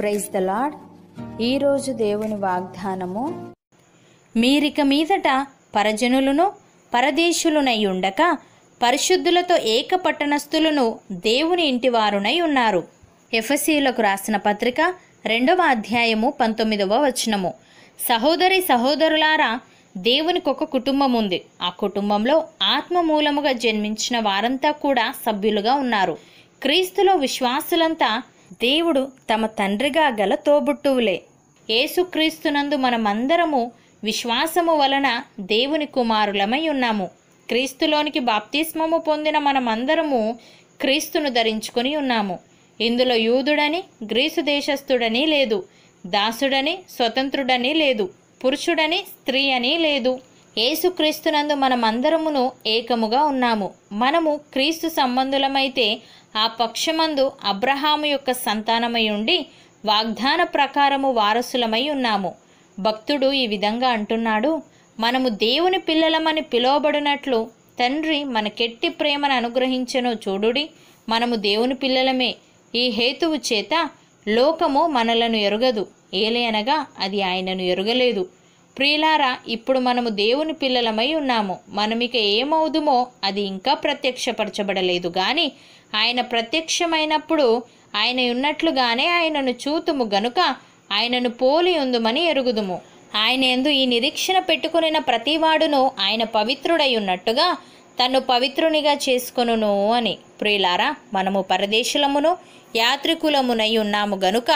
praise the lord ఈరోజు దేవుని వాగ్దానము మీరిక మీదట పరజనులను పరదేశులునై ఉండక పరిశుద్ధులతో ఏక పట్టణస్థులను దేవుని ఇంటివారునై ఉన్నారు ఎఫ్ఎస్సీలకు రాసిన పత్రిక రెండవ అధ్యాయము పంతొమ్మిదవ వచనము సహోదరి సహోదరులారా దేవునికి ఒక కుటుంబం ఉంది ఆ కుటుంబంలో ఆత్మ మూలముగా జన్మించిన వారంతా కూడా సభ్యులుగా ఉన్నారు క్రీస్తులో విశ్వాసులంతా దేవుడు తమ తండ్రిగా గల తోబుట్టువులే ఏసుక్రీస్తునందు మనమందరము విశ్వాసము వలన దేవుని కుమారులమై ఉన్నాము క్రీస్తులోనికి బాప్తిస్మము పొందిన మనమందరము క్రీస్తును ధరించుకొని ఉన్నాము ఇందులో యూదుడని గ్రీసు దేశస్థుడని లేదు దాసుడని స్వతంత్రుడని లేదు పురుషుడని స్త్రీ అని లేదు ఏసుక్రీస్తునందు మనమందరమును ఏకముగా ఉన్నాము మనము క్రీస్తు సంబంధులమైతే ఆ పక్షమందు అబ్రహాము యొక్క సంతానమై ఉండి వాగ్దాన ప్రకారము వారసులమై ఉన్నాము భక్తుడు ఈ విధంగా అంటున్నాడు మనము దేవుని పిల్లలమని పిలువబడినట్లు తండ్రి మనకెట్టి ప్రేమను అనుగ్రహించను చూడుడి మనము దేవుని పిల్లలమే ఈ హేతువు చేత లోకము మనలను ఎరుగదు ఏలేనగా అది ఆయనను ఎరుగలేదు ప్రియులారా ఇప్పుడు మనము దేవుని పిల్లలమై ఉన్నాము మనమిక ఏమవుదుమో అది ఇంకా ప్రత్యక్షపరచబడలేదు కానీ ఆయన ప్రత్యక్షమైనప్పుడు ఆయన ఉన్నట్లుగానే ఆయనను చూతుము గనుక ఆయనను పోలి ఉందుమని ఎరుగుదుము ఆయన ఎందు ఈ నిరీక్షణ పెట్టుకునిన ప్రతివాడును ఆయన పవిత్రుడై ఉన్నట్టుగా తను పవిత్రునిగా చేసుకును అని ప్రియులారా మనము పరదేశులమును యాత్రికులమునై ఉన్నాము గనుక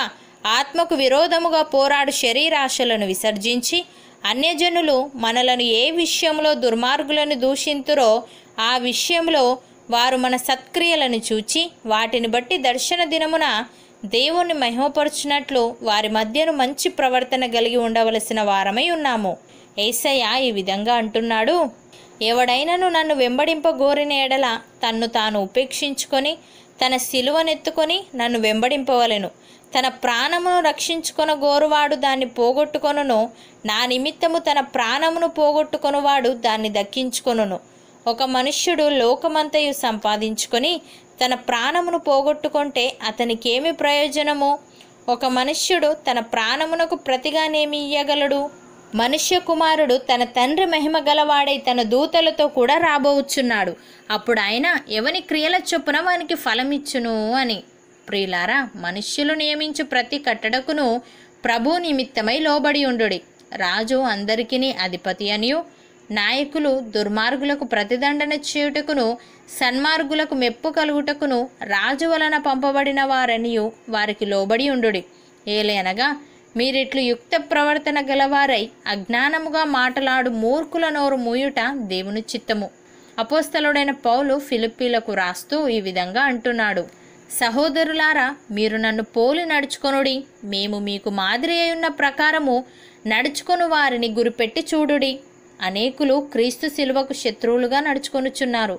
ఆత్మకు విరోధముగా పోరాడు శరీరాశలను విసర్జించి అన్యజనులు మనలను ఏ విషయంలో దుర్మార్గులను దూషింతురో ఆ విషయంలో వారు మన సత్క్రియలను చూచి వాటిని బట్టి దర్శన దినమున దేవుణ్ణి మహిమపరుచున్నట్లు వారి మధ్యను మంచి ప్రవర్తన కలిగి ఉండవలసిన వారమై ఉన్నాము ఏసయ్య ఈ విధంగా అంటున్నాడు ఎవడైనను నన్ను వెంబడింపగోరిన ఎడల తన్ను తాను ఉపేక్షించుకొని తన శిలువనెత్తుకొని నన్ను వెంబడింపవలెను తన ప్రాణమును రక్షించుకొన గోరువాడు దాన్ని పోగొట్టుకొనును నా నిమిత్తము తన ప్రాణమును పోగొట్టుకొనువాడు దాన్ని దక్కించుకొనును ఒక మనుష్యుడు లోకమంతయు సంపాదించుకొని తన ప్రాణమును పోగొట్టుకుంటే అతనికేమి ప్రయోజనము ఒక మనుష్యుడు తన ప్రాణమునకు ప్రతిగానేమి ఇయ్యగలడు మనుష్య కుమారుడు తన తండ్రి మహిమ గలవాడై తన దూతలతో కూడా రాబోచున్నాడు అప్పుడు ఆయన ఎవని క్రియల చొప్పున వానికి ఫలమిచ్చును అని ప్రియులారా మనుష్యులు నియమించు ప్రతి కట్టడకును ప్రభు నిమిత్తమై లోబడి ఉండు రాజు అందరికీ అధిపతి అనియు నాయకులు దుర్మార్గులకు ప్రతిదండన చేయుటకును సన్మార్గులకు మెప్పు కలుగుటకును రాజు వలన పంపబడిన వారనియు వారికి లోబడి ఉండుడి ఏలేనగా మీరిట్లు యుక్త ప్రవర్తన గలవారై అజ్ఞానముగా మాటలాడు మూర్ఖుల నోరు మూయుట దేవుని చిత్తము అపోస్తలుడైన పౌలు ఫిలిప్పీలకు రాస్తూ ఈ విధంగా అంటున్నాడు సహోదరులారా మీరు నన్ను పోలి నడుచుకొనుడి మేము మీకు మాదిరి అయి ఉన్న ప్రకారము నడుచుకొని వారిని గురిపెట్టి చూడుడి అనేకులు క్రీస్తు శిలువకు శత్రువులుగా నడుచుకొనుచున్నారు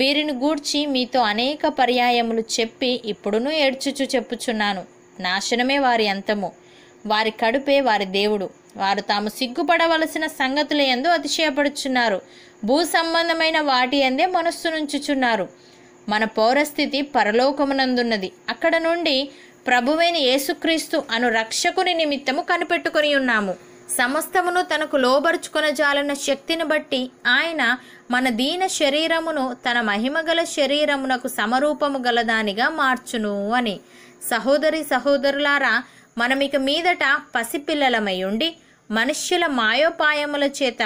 వీరిని గూర్చి మీతో అనేక పర్యాయములు చెప్పి ఇప్పుడునూ ఏడ్చుచు చెప్పుచున్నాను నాశనమే వారి అంతము వారి కడుపే వారి దేవుడు వారు తాము సిగ్గుపడవలసిన సంగతులు ఎందు అతిశయపడుచున్నారు భూ సంబంధమైన వాటి ఎందే మనస్సు నుంచుచున్నారు మన పౌరస్థితి పరలోకమునందున్నది అక్కడ నుండి ప్రభువైన యేసుక్రీస్తు అను రక్షకుని నిమిత్తము కనిపెట్టుకుని ఉన్నాము సమస్తమును తనకు లోబరుచుకొనజాలన్న శక్తిని బట్టి ఆయన మన దీన శరీరమును తన మహిమగల శరీరమునకు సమరూపము గలదానిగా మార్చును అని సహోదరి సహోదరులారా మనమిక మీదట పసిపిల్లలమై ఉండి మనుష్యుల మాయోపాయముల చేత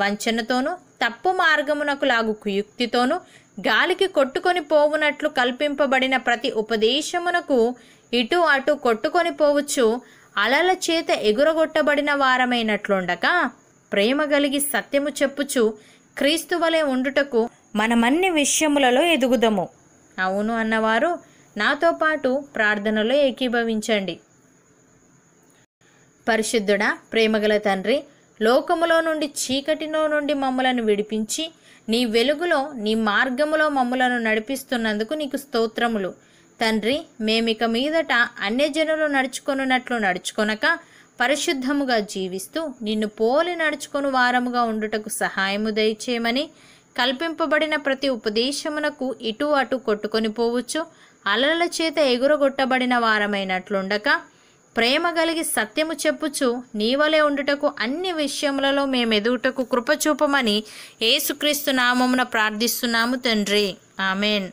వంచనతోనూ తప్పు మార్గమునకు లాగు కుయుక్తితోనూ గాలికి కొట్టుకొని పోవునట్లు కల్పింపబడిన ప్రతి ఉపదేశమునకు ఇటు అటు కొట్టుకొని పోవచ్చు అలల చేత ఎగురగొట్టబడిన వారమైనట్లుండక ప్రేమ కలిగి సత్యము చెప్పుచు క్రీస్తు వలె ఉండుటకు మనమన్ని విషయములలో ఎదుగుదము అవును అన్నవారు నాతో పాటు ప్రార్థనలో ఏకీభవించండి పరిశుద్ధుడా ప్రేమగల తండ్రి లోకములో నుండి చీకటిలో నుండి మమ్మలను విడిపించి నీ వెలుగులో నీ మార్గములో మమ్మలను నడిపిస్తున్నందుకు నీకు స్తోత్రములు తండ్రి మేమిక మీదట అన్యజనులు నడుచుకొనున్నట్లు నడుచుకొనక పరిశుద్ధముగా జీవిస్తూ నిన్ను పోలి నడుచుకొని వారముగా ఉండుటకు సహాయము దయచేయమని కల్పింపబడిన ప్రతి ఉపదేశమునకు ఇటు అటు కొట్టుకొని పోవచ్చు అలల చేత ఎగురగొట్టబడిన వారమైనట్లుండక ప్రేమ కలిగి సత్యము చెప్పుచు నీవలే ఉండుటకు అన్ని విషయములలో ఎదుగుటకు కృపచూపమని ఏసుక్రీస్తు నామమున ప్రార్థిస్తున్నాము తండ్రి ఆమెన్